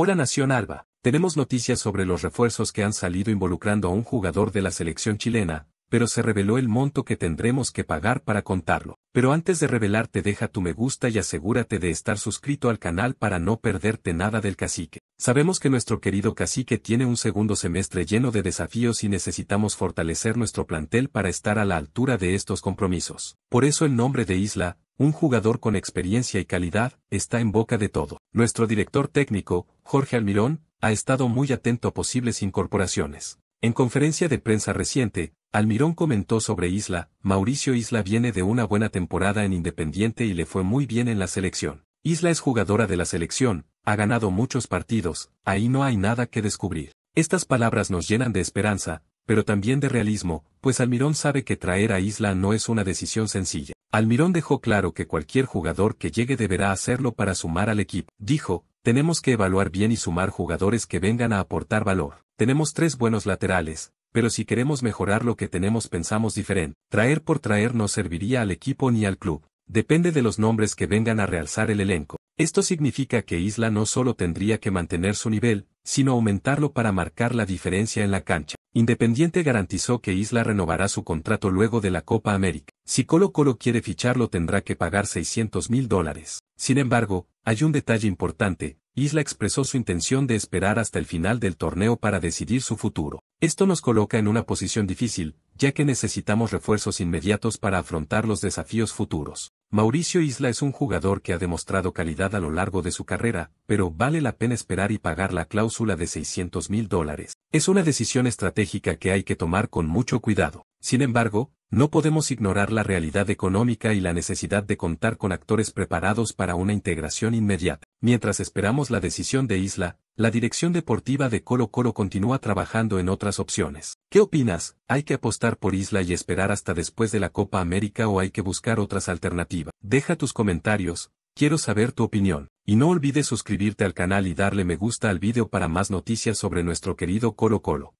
Hola Nación Alba, tenemos noticias sobre los refuerzos que han salido involucrando a un jugador de la selección chilena, pero se reveló el monto que tendremos que pagar para contarlo. Pero antes de revelarte deja tu me gusta y asegúrate de estar suscrito al canal para no perderte nada del cacique. Sabemos que nuestro querido cacique tiene un segundo semestre lleno de desafíos y necesitamos fortalecer nuestro plantel para estar a la altura de estos compromisos. Por eso el nombre de Isla, un jugador con experiencia y calidad, está en boca de todo. Nuestro director técnico, Jorge Almirón, ha estado muy atento a posibles incorporaciones. En conferencia de prensa reciente, Almirón comentó sobre Isla, Mauricio Isla viene de una buena temporada en Independiente y le fue muy bien en la selección. Isla es jugadora de la selección, ha ganado muchos partidos, ahí no hay nada que descubrir. Estas palabras nos llenan de esperanza, pero también de realismo, pues Almirón sabe que traer a Isla no es una decisión sencilla. Almirón dejó claro que cualquier jugador que llegue deberá hacerlo para sumar al equipo. Dijo, tenemos que evaluar bien y sumar jugadores que vengan a aportar valor. Tenemos tres buenos laterales, pero si queremos mejorar lo que tenemos pensamos diferente. Traer por traer no serviría al equipo ni al club. Depende de los nombres que vengan a realzar el elenco. Esto significa que Isla no solo tendría que mantener su nivel, sino aumentarlo para marcar la diferencia en la cancha. Independiente garantizó que Isla renovará su contrato luego de la Copa América. Si Colo Colo quiere ficharlo tendrá que pagar 600 mil dólares. Sin embargo, hay un detalle importante, Isla expresó su intención de esperar hasta el final del torneo para decidir su futuro. Esto nos coloca en una posición difícil, ya que necesitamos refuerzos inmediatos para afrontar los desafíos futuros. Mauricio Isla es un jugador que ha demostrado calidad a lo largo de su carrera, pero vale la pena esperar y pagar la cláusula de 600 mil dólares. Es una decisión estratégica que hay que tomar con mucho cuidado. Sin embargo, no podemos ignorar la realidad económica y la necesidad de contar con actores preparados para una integración inmediata. Mientras esperamos la decisión de Isla, la dirección deportiva de Colo Colo continúa trabajando en otras opciones. ¿Qué opinas? ¿Hay que apostar por Isla y esperar hasta después de la Copa América o hay que buscar otras alternativas? Deja tus comentarios, quiero saber tu opinión. Y no olvides suscribirte al canal y darle me gusta al video para más noticias sobre nuestro querido Colo Colo.